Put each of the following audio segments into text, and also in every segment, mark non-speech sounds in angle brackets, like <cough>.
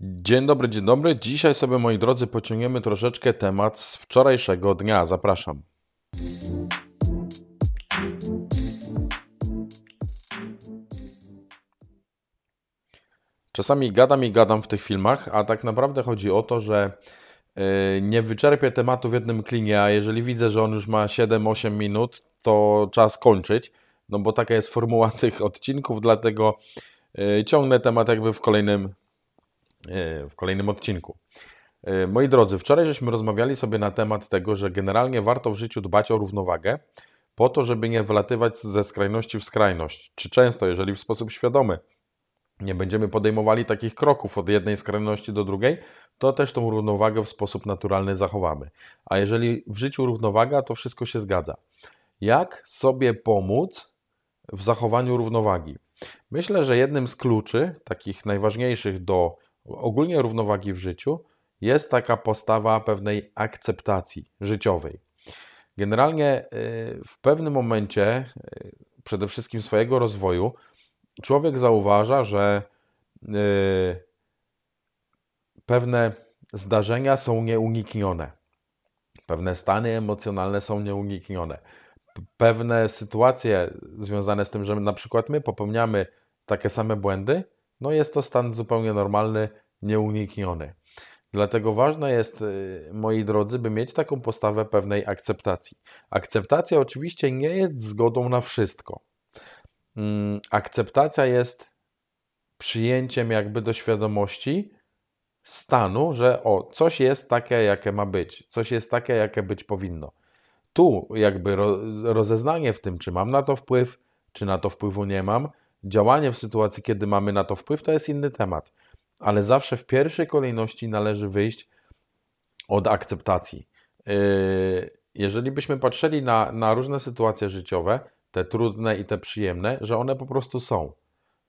Dzień dobry, dzień dobry. Dzisiaj sobie, moi drodzy, pociągniemy troszeczkę temat z wczorajszego dnia. Zapraszam. Czasami gadam i gadam w tych filmach, a tak naprawdę chodzi o to, że y, nie wyczerpię tematu w jednym klinie, a jeżeli widzę, że on już ma 7-8 minut, to czas kończyć, no bo taka jest formuła <laughs> tych odcinków, dlatego y, ciągnę temat jakby w kolejnym w kolejnym odcinku. E, moi drodzy, wczoraj żeśmy rozmawiali sobie na temat tego, że generalnie warto w życiu dbać o równowagę, po to, żeby nie wlatywać ze skrajności w skrajność. Czy często, jeżeli w sposób świadomy nie będziemy podejmowali takich kroków od jednej skrajności do drugiej, to też tą równowagę w sposób naturalny zachowamy. A jeżeli w życiu równowaga, to wszystko się zgadza. Jak sobie pomóc w zachowaniu równowagi? Myślę, że jednym z kluczy, takich najważniejszych do ogólnie równowagi w życiu jest taka postawa pewnej akceptacji życiowej. Generalnie y, w pewnym momencie, y, przede wszystkim swojego rozwoju, człowiek zauważa, że y, pewne zdarzenia są nieuniknione, pewne stany emocjonalne są nieuniknione, pewne sytuacje związane z tym, że na przykład my popełniamy takie same błędy, no jest to stan zupełnie normalny, nieunikniony. Dlatego ważne jest, y, moi drodzy, by mieć taką postawę pewnej akceptacji. Akceptacja oczywiście nie jest zgodą na wszystko. Mm, akceptacja jest przyjęciem jakby do świadomości stanu, że o, coś jest takie, jakie ma być, coś jest takie, jakie być powinno. Tu jakby rozeznanie w tym, czy mam na to wpływ, czy na to wpływu nie mam, Działanie w sytuacji, kiedy mamy na to wpływ, to jest inny temat, ale zawsze w pierwszej kolejności należy wyjść od akceptacji. Yy, jeżeli byśmy patrzyli na, na różne sytuacje życiowe, te trudne i te przyjemne, że one po prostu są,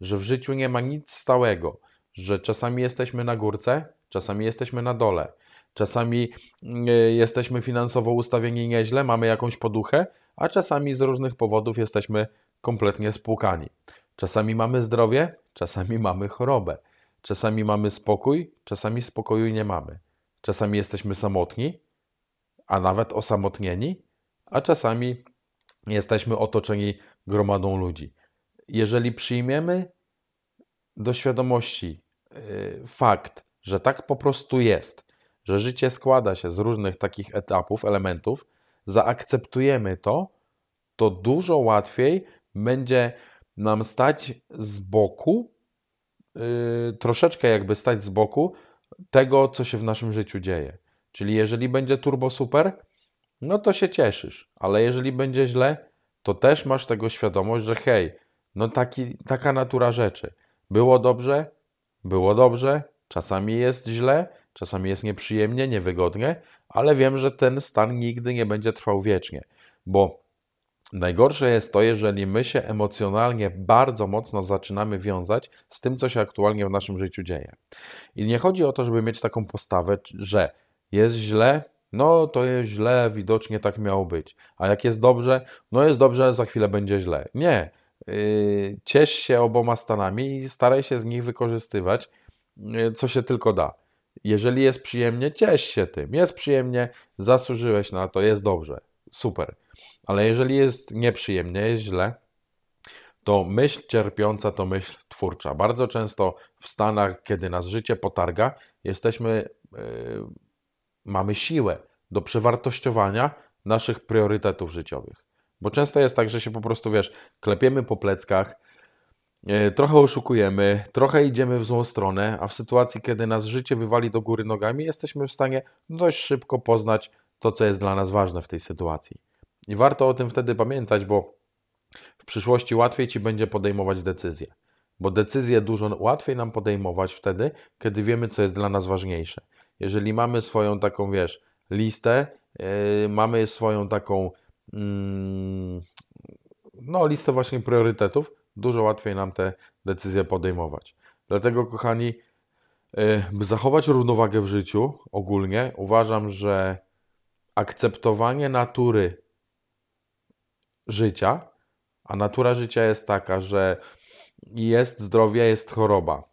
że w życiu nie ma nic stałego, że czasami jesteśmy na górce, czasami jesteśmy na dole, czasami yy, jesteśmy finansowo ustawieni nieźle, mamy jakąś poduchę, a czasami z różnych powodów jesteśmy kompletnie spłukani. Czasami mamy zdrowie, czasami mamy chorobę. Czasami mamy spokój, czasami spokoju nie mamy. Czasami jesteśmy samotni, a nawet osamotnieni, a czasami jesteśmy otoczeni gromadą ludzi. Jeżeli przyjmiemy do świadomości y, fakt, że tak po prostu jest, że życie składa się z różnych takich etapów, elementów, zaakceptujemy to, to dużo łatwiej będzie nam stać z boku, y, troszeczkę jakby stać z boku tego, co się w naszym życiu dzieje. Czyli jeżeli będzie turbo super, no to się cieszysz, ale jeżeli będzie źle, to też masz tego świadomość, że hej, no taki, taka natura rzeczy. Było dobrze, było dobrze, czasami jest źle, czasami jest nieprzyjemnie, niewygodnie, ale wiem, że ten stan nigdy nie będzie trwał wiecznie, bo Najgorsze jest to, jeżeli my się emocjonalnie bardzo mocno zaczynamy wiązać z tym, co się aktualnie w naszym życiu dzieje. I nie chodzi o to, żeby mieć taką postawę, że jest źle, no to jest źle, widocznie tak miało być. A jak jest dobrze, no jest dobrze, ale za chwilę będzie źle. Nie. Yy, ciesz się oboma stanami i staraj się z nich wykorzystywać, yy, co się tylko da. Jeżeli jest przyjemnie, ciesz się tym. Jest przyjemnie, zasłużyłeś na to, jest dobrze super. Ale jeżeli jest nieprzyjemnie, jest źle, to myśl cierpiąca to myśl twórcza. Bardzo często w stanach, kiedy nas życie potarga, jesteśmy, yy, mamy siłę do przewartościowania naszych priorytetów życiowych. Bo często jest tak, że się po prostu, wiesz, klepiemy po pleckach, yy, trochę oszukujemy, trochę idziemy w złą stronę, a w sytuacji, kiedy nas życie wywali do góry nogami, jesteśmy w stanie dość szybko poznać to, co jest dla nas ważne w tej sytuacji. I warto o tym wtedy pamiętać, bo w przyszłości łatwiej ci będzie podejmować decyzje, bo decyzje dużo łatwiej nam podejmować wtedy, kiedy wiemy, co jest dla nas ważniejsze. Jeżeli mamy swoją taką, wiesz, listę, yy, mamy swoją taką, yy, no, listę właśnie priorytetów, dużo łatwiej nam te decyzje podejmować. Dlatego, kochani, yy, by zachować równowagę w życiu ogólnie, uważam, że akceptowanie natury życia, a natura życia jest taka, że jest zdrowie, jest choroba,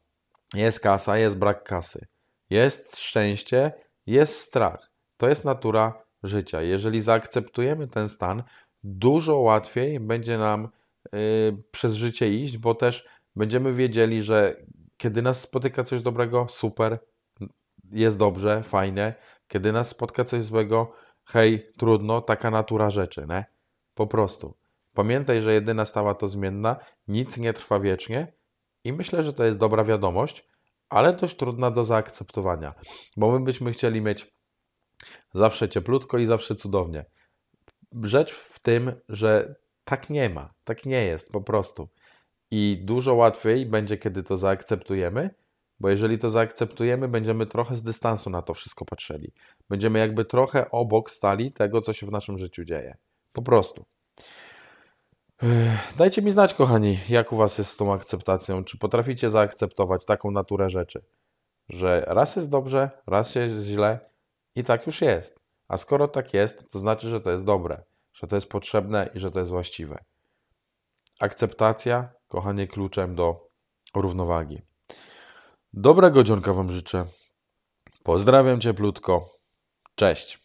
jest kasa, jest brak kasy, jest szczęście, jest strach. To jest natura życia. Jeżeli zaakceptujemy ten stan, dużo łatwiej będzie nam yy, przez życie iść, bo też będziemy wiedzieli, że kiedy nas spotyka coś dobrego, super, jest dobrze, fajne. Kiedy nas spotka coś złego, hej, trudno, taka natura rzeczy, ne? Po prostu. Pamiętaj, że jedyna stała to zmienna, nic nie trwa wiecznie i myślę, że to jest dobra wiadomość, ale też trudna do zaakceptowania, bo my byśmy chcieli mieć zawsze cieplutko i zawsze cudownie. Rzecz w tym, że tak nie ma, tak nie jest po prostu. I dużo łatwiej będzie, kiedy to zaakceptujemy, bo jeżeli to zaakceptujemy, będziemy trochę z dystansu na to wszystko patrzyli. Będziemy jakby trochę obok stali tego, co się w naszym życiu dzieje. Po prostu. Dajcie mi znać, kochani, jak u Was jest z tą akceptacją. Czy potraficie zaakceptować taką naturę rzeczy, że raz jest dobrze, raz jest źle i tak już jest. A skoro tak jest, to znaczy, że to jest dobre, że to jest potrzebne i że to jest właściwe. Akceptacja, kochanie, kluczem do równowagi. Dobrego dzionka Wam życzę. Pozdrawiam cieplutko. Cześć.